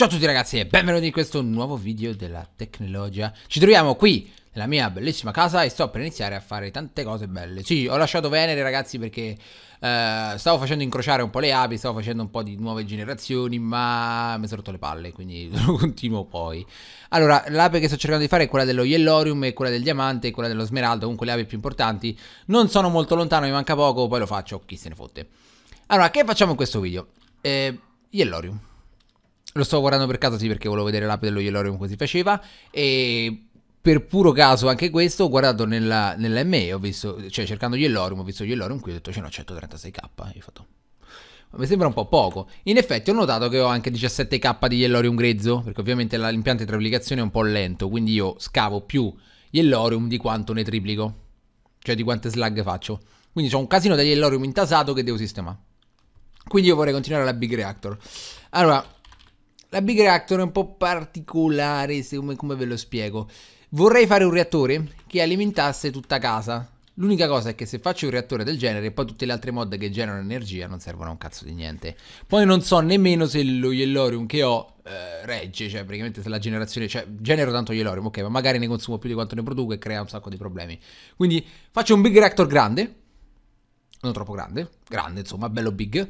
Ciao a tutti ragazzi e benvenuti in questo nuovo video della tecnologia Ci troviamo qui nella mia bellissima casa e sto per iniziare a fare tante cose belle Sì, ho lasciato Venere ragazzi perché eh, stavo facendo incrociare un po' le api Stavo facendo un po' di nuove generazioni ma mi sono rotto le palle quindi lo continuo poi Allora, l'ape che sto cercando di fare è quella dello Yellorium e quella del Diamante e quella dello Smeraldo Comunque le api più importanti Non sono molto lontano, mi manca poco, poi lo faccio, chi se ne fotte Allora, che facciamo in questo video? Eh, Yellorium lo stavo guardando per caso, sì, perché volevo vedere l'ape dello Yellorium come si faceva. E per puro caso anche questo ho guardato nella, nell'ME, ho visto, cioè cercando Yellorium, ho visto Yellorium qui ho detto c'è cioè, no 136k, e ho fatto... Ma mi sembra un po' poco. In effetti ho notato che ho anche 17k di Yellorium grezzo, perché ovviamente l'impianto di triplicazione è un po' lento, quindi io scavo più Yellorium di quanto ne triplico, cioè di quante slag faccio. Quindi ho un casino di Yellorium intasato che devo sistemare. Quindi io vorrei continuare la Big Reactor. Allora, la Big Reactor è un po' particolare, come, come ve lo spiego. Vorrei fare un reattore che alimentasse tutta casa. L'unica cosa è che se faccio un reattore del genere, poi tutte le altre mod che generano energia non servono a un cazzo di niente. Poi non so nemmeno se lo Yellorium che ho eh, regge, cioè praticamente se la generazione, cioè genero tanto Yellorium, ok, ma magari ne consumo più di quanto ne produco e crea un sacco di problemi. Quindi faccio un big reactor grande, non troppo grande, grande insomma, bello big,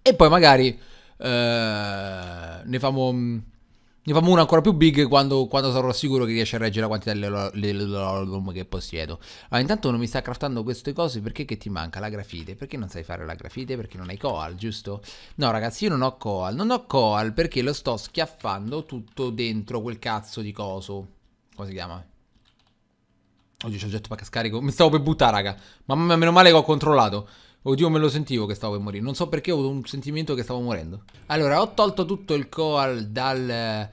e poi magari eh, ne famo... Mm, ne famo una ancora più big quando, quando, sarò sicuro che riesce a reggere la quantità di che possiedo. Allora, intanto non mi sta craftando queste cose perché che ti manca la grafite? Perché non sai fare la grafite? Perché non hai coal, giusto? No, ragazzi, io non ho coal. Non ho coal perché lo sto schiaffando tutto dentro quel cazzo di coso. Come si chiama? Oggi c'è il jetpack a scarico. Mi stavo per buttare, raga. Ma meno male che ho controllato. Oddio, me lo sentivo che stavo per morire. Non so perché ho avuto un sentimento che stavo morendo. Allora, ho tolto tutto il coal dal,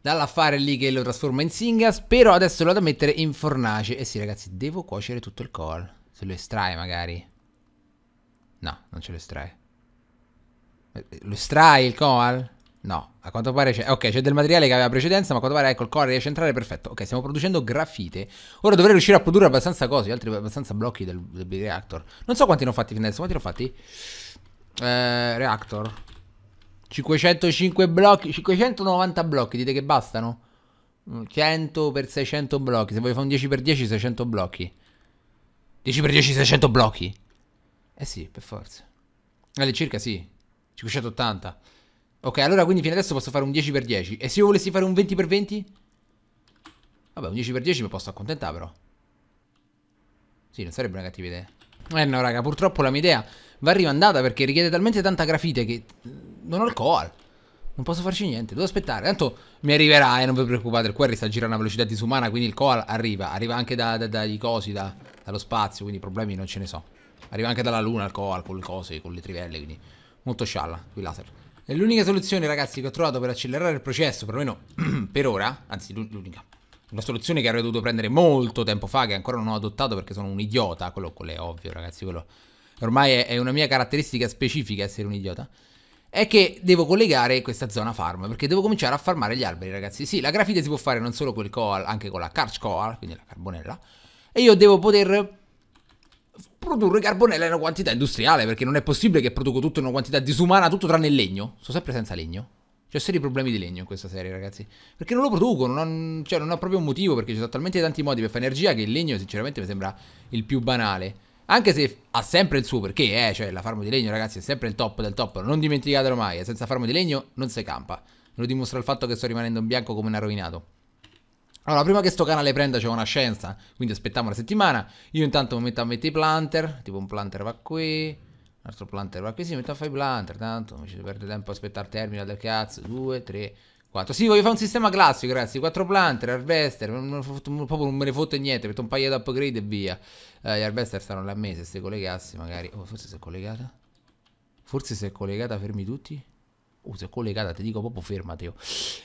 dall'affare lì che lo trasforma in singas. Però adesso lo vado a mettere in fornace. Eh sì, ragazzi, devo cuocere tutto il coal. Se lo estrae, magari. No, non ce lo estrae. Eh, lo estrae il coal? No, a quanto pare c'è. Ok, c'è del materiale che aveva precedenza, ma a quanto pare ecco il core centrale perfetto. Ok, stiamo producendo grafite. Ora dovrei riuscire a produrre abbastanza cose, altri abbastanza blocchi del, del reactor. Non so quanti ne ho fatti fino adesso, quanti ne ho fatti? Eh, reactor. 505 blocchi, 590 blocchi, dite che bastano? 100 per 600 blocchi, se vuoi fare un 10 per 10 600 blocchi. 10 per 10 600 blocchi? Eh sì, per forza. Eh, all'incirca sì, 580. Ok, allora quindi fino adesso posso fare un 10x10. E se io volessi fare un 20x20? Vabbè, un 10x10 mi posso accontentare però. Sì, non sarebbe una cattiva idea. Eh no, raga, purtroppo la mia idea va rimandata perché richiede talmente tanta grafite che mm, non ho il coal. Non posso farci niente, devo aspettare. Tanto mi arriverà, eh, non vi preoccupate, il quarry sta girando a una velocità disumana, quindi il coal arriva. Arriva anche da, da, dai cosi, da, dallo spazio, quindi problemi non ce ne so. Arriva anche dalla luna il coal, con le cose, con le trivelle, quindi molto scialla, qui laser. È l'unica soluzione, ragazzi, che ho trovato per accelerare il processo, perlomeno per ora, anzi l'unica. Una soluzione che avrei dovuto prendere molto tempo fa, che ancora non ho adottato perché sono un idiota, quello, quello è ovvio, ragazzi, quello ormai è, è una mia caratteristica specifica essere un idiota è che devo collegare questa zona farm, perché devo cominciare a farmare gli alberi, ragazzi. Sì, la grafite si può fare non solo con il coal, anche con la carch coal, quindi la carbonella, e io devo poter produrre carbonella in una quantità industriale, perché non è possibile che produco tutto in una quantità disumana, tutto tranne il legno. Sono sempre senza legno. C'è seri problemi di legno in questa serie, ragazzi. Perché non lo produco, non ho, cioè non ho proprio un motivo, perché ci sono talmente tanti modi per fare energia che il legno sinceramente mi sembra il più banale. Anche se ha sempre il suo perché, eh, cioè la farma di legno, ragazzi, è sempre il top del top. Non dimenticatelo mai, eh, senza farma di legno non si campa. Lo dimostra il fatto che sto rimanendo in bianco come un arrovinato. Allora, prima che sto canale prenda c'è una scienza, quindi aspettiamo una settimana. Io intanto mi metto a mettere i planter, tipo un planter va qui, un altro planter va qui, sì, metto a fare i planter, tanto non ci perde tempo a aspettare il termine del cazzo, due, tre, quattro. Sì, voglio fare un sistema classico, ragazzi, quattro planter, harvester, non, proprio non me ne fotte niente, metto un paio di upgrade e via. Eh, gli harvester stanno là a me, se si collegassi magari... Oh, forse si è collegata? Forse si è collegata, fermi tutti? Uh, si è collegata, ti dico proprio fermati. Oh.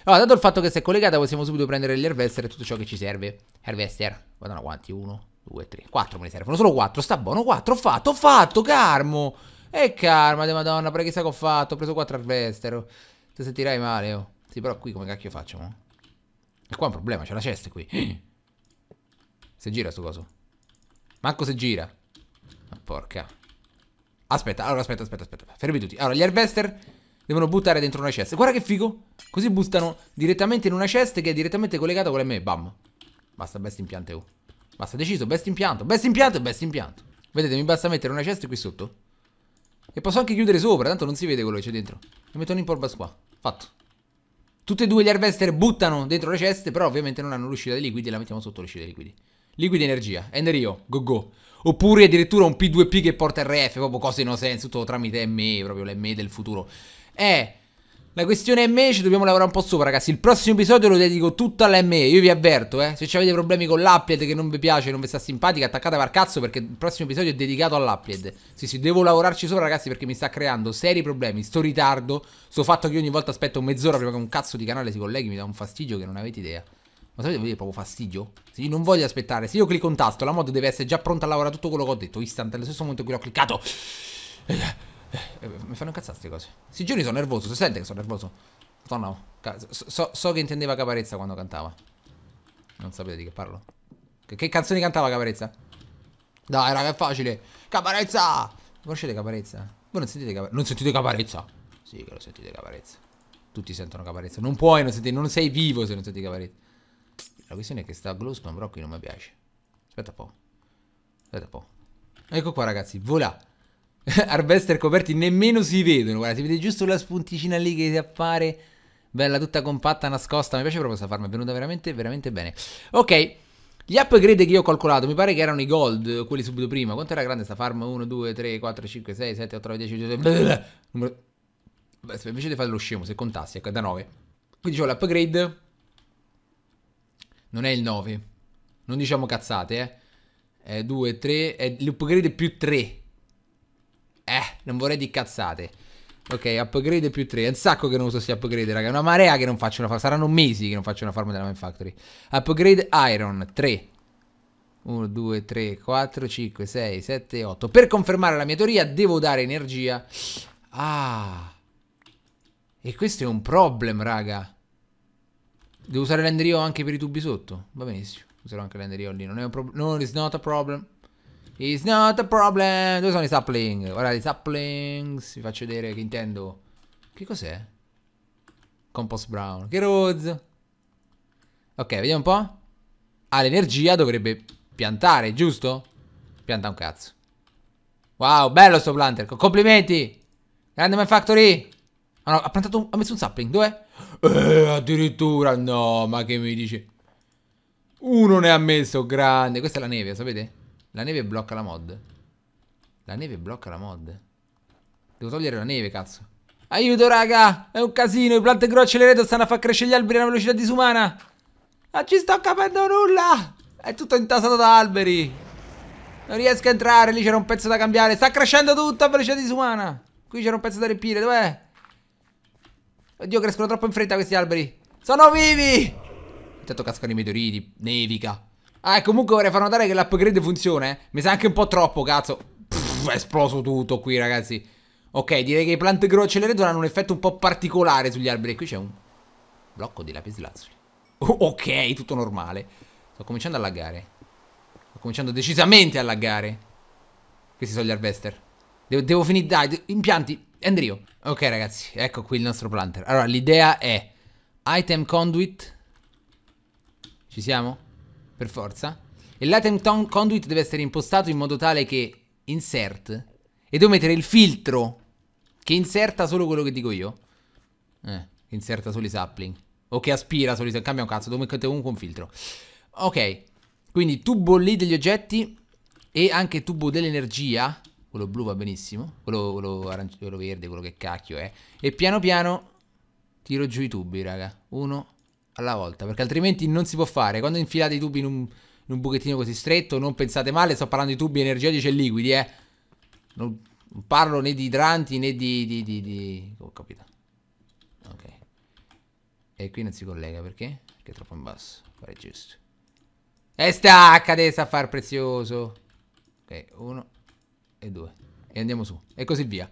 Allora, dato il fatto che si è collegata, possiamo subito prendere gli harvester e tutto ciò che ci serve. Harvester, guarda quanti, uno, due, tre, quattro me ne servono, solo quattro, sta buono, quattro, ho fatto, ho fatto, Carmo! E Carmo, di madonna, però chissà che ho fatto, ho preso quattro harvester, oh. ti sentirai male, oh. Sì, però qui come cacchio faccio, mo? E qua è un problema, c'è la cesta qui. Se gira sto coso. Manco se gira. Ma porca. Aspetta, allora aspetta, aspetta, aspetta. Fermi tutti. Allora, gli harvester devono buttare dentro una cesta. Guarda che figo! Così buttano direttamente in una cesta che è direttamente collegata con me. Bam. Basta, best impianto. Eh, oh. Basta, deciso, best impianto. Best impianto best impianto. Vedete, mi basta mettere una cesta qui sotto. E posso anche chiudere sopra, tanto non si vede quello che c'è dentro. E metto un imporbas qua. Fatto. Tutti e due gli harvester buttano dentro le ceste, però ovviamente non hanno l'uscita dei liquidi, e la mettiamo sotto l'uscita dei liquidi. Liquidi energia, Enrio, go go. Oppure addirittura un P2P che porta RF, proprio cose no senso, tutto tramite ME, proprio l'ME del futuro. Eh, la questione ME ci dobbiamo lavorare un po' sopra, ragazzi. Il prossimo episodio lo dedico tutto alla ME. Io vi avverto, eh. Se avete problemi con l'Applied che non vi piace, non vi sta simpatica, attaccate per cazzo perché il prossimo episodio è dedicato all'Applied. Sì, sì, devo lavorarci sopra, ragazzi, perché mi sta creando seri problemi. Sto ritardo. Sto fatto che ogni volta aspetto mezz'ora prima che un cazzo di canale si colleghi. Mi dà un fastidio che non avete idea. Ma sapete, voi è proprio fastidio? Se io non voglio aspettare, se io clicco un tasto, la mod deve essere già pronta a lavorare tutto quello che ho detto. Istante, allo stesso momento in cui l'ho cliccato. Eh, eh, mi fanno incazzare queste cose. Si giuri sono nervoso, si sente che sono nervoso. Madonna, oh, so, so, che intendeva Caparezza quando cantava. Non sapete di che parlo. Che, che canzoni cantava Caparezza? Dai, raga, è facile. Caparezza! Conoscete Caparezza? Voi non sentite Caparezza? Non sentite Caparezza? Sì, che lo sentite Caparezza. Tutti sentono Caparezza. Non puoi non sentire, non sei vivo se non senti Caparezza. La questione è che sta Glowstone, però qui non mi piace. Aspetta un po'. Aspetta un po'. Ecco qua, ragazzi, voilà. Harvester coperti nemmeno si vedono, guarda, si vede giusto la spunticina lì che si appare, bella tutta compatta, nascosta, mi piace proprio questa farm. è venuta veramente, veramente bene. Ok, gli upgrade che io ho calcolato, mi pare che erano i gold, quelli subito prima, quanto era grande sta farm? 1, 2, 3, 4, 5, 6, 7, 8, 9, 10, 10, 10 numero... Beh, invece di fare lo scemo, se contassi, ecco, da 9. Quindi ho l'upgrade, non è il 9, non diciamo cazzate, eh. È 2, 3, è l'upgrade più 3. Eh, non vorrei di cazzate. Ok, upgrade più 3. È un sacco che non uso sti upgrade, raga. È una marea che non faccio una farm. Saranno mesi che non faccio una farm della Man Factory. Upgrade iron 3. 1, 2, 3, 4, 5, 6, 7, 8. Per confermare la mia teoria devo dare energia. Ah. E questo è un problem, raga. Devo usare l'enderio anche per i tubi sotto. Va benissimo. Userò anche l'enderio lì. Non è un problema. No, it's not a problem. It's not a problem. Dove sono i sapling? Guarda, i saplings. Vi faccio vedere che intendo. Che cos'è? Compost brown. Che rozzo. Ok, vediamo un po'. Ha ah, l'energia, dovrebbe piantare, giusto? Pianta un cazzo. Wow, bello sto planter. Complimenti. Grande Man Factory. Ah, no, ha piantato un... ha messo un sapling. Dov'è? Eh, addirittura. No, ma che mi dici? Uno ne ha messo grande. Questa è la neve, sapete? La neve blocca la mod. La neve blocca la mod. Devo togliere la neve, cazzo. Aiuto, raga! È un casino. I plant grow accelerator stanno a far crescere gli alberi a una velocità disumana. Non ci sto capendo nulla! È tutto intasato da alberi. Non riesco a entrare. Lì c'era un pezzo da cambiare. Sta crescendo tutto a velocità disumana. Qui c'era un pezzo da riempire. Dov'è? Oddio, crescono troppo in fretta questi alberi. Sono vivi! Intanto cascano i meteoriti. Nevica. Ah, comunque vorrei far notare che l'upgrade funziona, eh. Mi sa anche un po' troppo, cazzo. Pff, è esploso tutto qui, ragazzi. Ok, direi che i plant grow accelerator hanno un effetto un po' particolare sugli alberi. Qui c'è un blocco di lapislazzuli. Oh, ok, tutto normale. Sto cominciando a laggare. Sto cominciando decisamente a laggare. Questi sono gli harvester. Devo, devo finire, dai, impianti, Andrio. Ok, ragazzi, ecco qui il nostro planter. Allora, l'idea è item conduit. Ci siamo? per forza. E latent conduit deve essere impostato in modo tale che insert e devo mettere il filtro che inserta solo quello che dico io. Eh, che inserta solo i sapling. O che aspira solo i sapling. Cambia un cazzo, devo mettere comunque un filtro. Ok, quindi tubo lì degli oggetti e anche tubo dell'energia. Quello blu va benissimo. Quello, quello, quello verde, quello che cacchio è. E piano piano tiro giù i tubi, raga. Uno, alla volta, perché altrimenti non si può fare. Quando infilate i tubi in un, in un buchettino così stretto, non pensate male, sto parlando di tubi energetici e liquidi, eh. Non, non parlo né di idranti né di... di, di, di... Ho oh, capito. Ok. E qui non si collega, perché? Perché è troppo in basso. Fare giusto. E stacca adesso a far prezioso. Ok, uno e due. E andiamo su. E così via.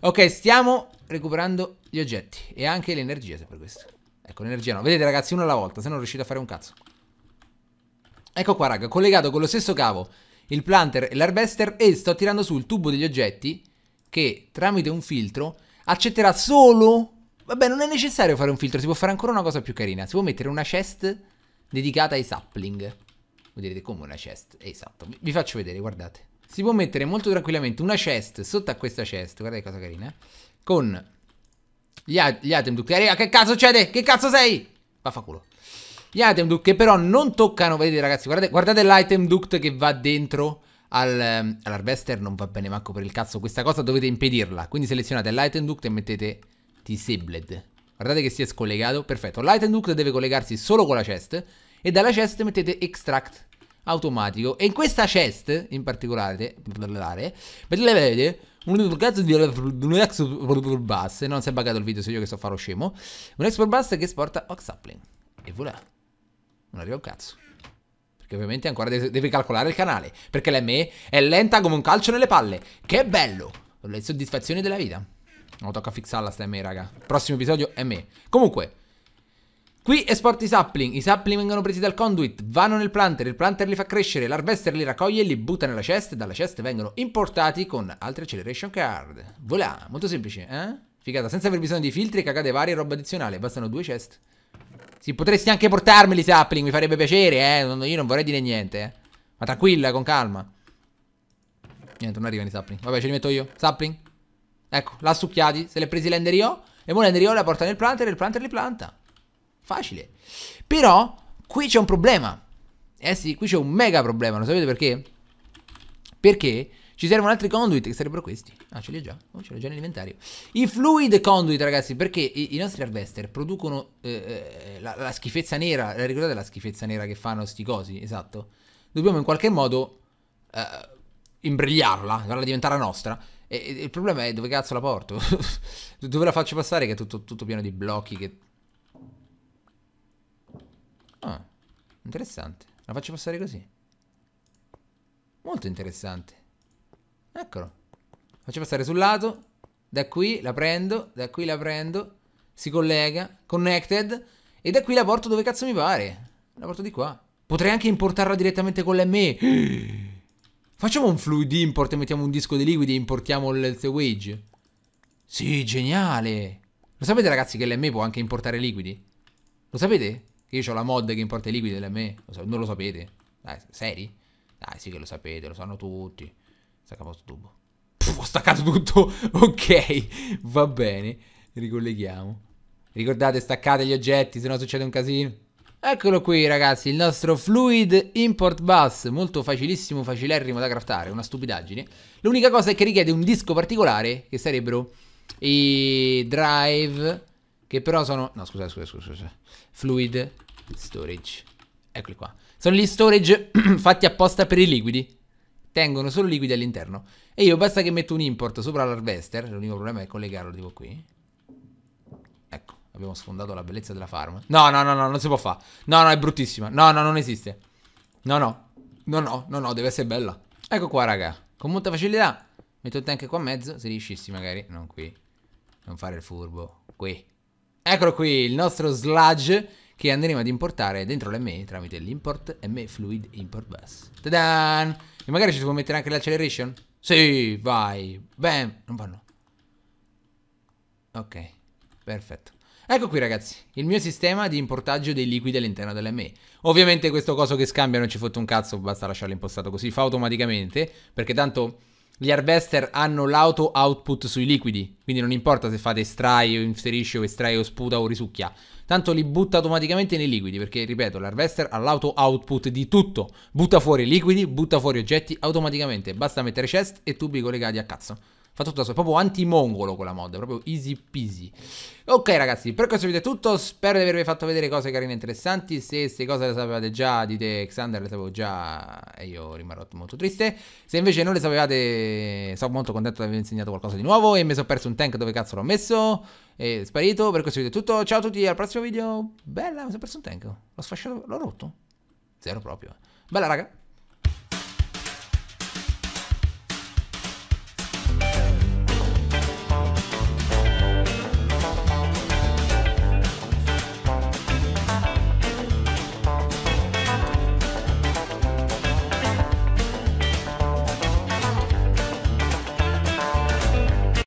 Ok, stiamo recuperando gli oggetti. E anche l'energia, per questo. Ecco, l'energia no. Vedete ragazzi, uno alla volta, se no non riuscite a fare un cazzo. Ecco qua raga, collegato con lo stesso cavo il planter e l'arbester e sto tirando su il tubo degli oggetti che tramite un filtro accetterà solo... Vabbè, non è necessario fare un filtro, si può fare ancora una cosa più carina. Si può mettere una chest dedicata ai sapling. Voi direte come una chest? Esatto, vi faccio vedere, guardate. Si può mettere molto tranquillamente una chest sotto a questa chest, guardate cosa carina, con gli, gli item duke. Eh, raga, che cazzo succede? Che cazzo sei? Vaffanculo. Gli item duke che però non toccano, vedete ragazzi, guardate, guardate l'item duct che va dentro al, ehm, all'harvester, non va bene manco per il cazzo questa cosa, dovete impedirla. Quindi selezionate l'item duct e mettete disabled. Guardate che si è scollegato, perfetto. L'item duct deve collegarsi solo con la chest e dalla chest mettete extract automatico. E in questa chest, in particolare, vedete, un cazzo di un ex bus, non si è buggato il video, se io che so fare lo scemo, un ex bus che esporta Oxaplane. E voilà. Non arriva un cazzo. Perché ovviamente ancora deve, devi calcolare il canale, perché l'ME è lenta come un calcio nelle palle. Che bello! Le soddisfazioni della vita. Non tocca fixarla sta ME, raga. Prossimo episodio è ME. Comunque... Qui esporti i sapling, i sapling vengono presi dal conduit, vanno nel planter, il planter li fa crescere, l'harvester li raccoglie e li butta nella chest, dalla chest vengono importati con altre acceleration card. Voilà, molto semplice, eh? Figata, senza aver bisogno di filtri, cagate varie e roba addizionale, bastano due chest. Sì, potresti anche portarmeli i sapling, mi farebbe piacere, eh? io non vorrei dire niente, eh? Ma tranquilla, con calma. Niente, non arrivano i sapling. Vabbè, ce li metto io. Sapling. Ecco, l'ha succhiati, se li ha presi l'ender io, e ora l'ender io la porta nel planter e il planter li planta. Facile. Però qui c'è un problema. Eh sì, qui c'è un mega problema, lo sapete perché? Perché ci servono altri conduit che sarebbero questi. Ah, ce li ho già. Oh, ce li ho già nell'inventario. I fluid conduit, ragazzi, perché i, i nostri harvester producono eh, eh la, la, schifezza nera. Ricordate la schifezza nera che fanno sti cosi? Esatto. Dobbiamo in qualche modo eh, imbrigliarla, farla diventare nostra. E, e, il problema è dove cazzo la porto? dove la faccio passare che è tutto, tutto pieno di blocchi che Ah, interessante. La faccio passare così. Molto interessante. Eccolo. Faccio passare sul lato. Da qui la prendo, da qui la prendo. Si collega, connected. E da qui la porto dove cazzo mi pare. La porto di qua. Potrei anche importarla direttamente con l'ME. Facciamo un fluid import e mettiamo un disco di liquidi e importiamo il The Wage. Sì, geniale. Lo sapete ragazzi che l'ME può anche importare liquidi? Lo sapete? Io ho la mod che importa i liquidi LME. Non lo sapete? Dai, seri? Dai, sì che lo sapete, lo sanno tutti. Staccavo questo tubo. Pff, ho staccato tutto. ok, va bene. Ricolleghiamo. Ricordate, staccate gli oggetti, se no succede un casino. Eccolo qui ragazzi, il nostro Fluid Import Bus, molto facilissimo, facilerrimo da craftare, una stupidaggine. L'unica cosa è che richiede un disco particolare, che sarebbero i drive che però sono... No, scusa, scusa, scusa, scusa. Fluid storage. Eccoli qua. Sono gli storage fatti apposta per i liquidi. Tengono solo liquidi all'interno. E io basta che metto un import sopra l'harvester. L'unico problema è collegarlo tipo qui. Ecco, abbiamo sfondato la bellezza della farm. No, no, no, no, non si può fare. No, no, è bruttissima. No, no, non esiste. No, no. No, no, no, no, deve essere bella. Ecco qua, raga. Con molta facilità. Metto il tank qua a mezzo. Se riuscissi magari. Non qui. Non fare il furbo. Qui. Eccolo qui, il nostro sludge che andremo ad importare dentro l'ME tramite l'import ME Fluid Import Bus. Tadan! E magari ci si può mettere anche l'acceleration? Sì, vai! Bam! Non vanno. Ok, perfetto. Ecco qui ragazzi, il mio sistema di importaggio dei liquidi all'interno dell'ME. Ovviamente questo coso che scambia non ci fotte un cazzo, basta lasciarlo impostato così, fa automaticamente, perché tanto gli harvester hanno l'auto output sui liquidi, quindi non importa se fate estrai o inserisce o estrai o sputa o risucchia, tanto li butta automaticamente nei liquidi, perché ripeto, l'harvester ha l'auto output di tutto, butta fuori liquidi, butta fuori oggetti automaticamente, basta mettere chest e tubi collegati a cazzo. Fatto tutto da solo, proprio anti-mongolo quella mod, proprio easy peasy. Ok ragazzi, per questo video è tutto, spero di avervi fatto vedere cose carine e interessanti, se queste cose le sapevate già, dite Xander le sapevo già e io rimarrò molto triste, se invece non le sapevate sono molto contento di avervi insegnato qualcosa di nuovo e mi sono perso un tank dove cazzo l'ho messo, e è sparito, per questo video è tutto, ciao a tutti, al prossimo video, bella, mi sono perso un tank, l'ho sfasciato, l'ho rotto, zero proprio, bella raga.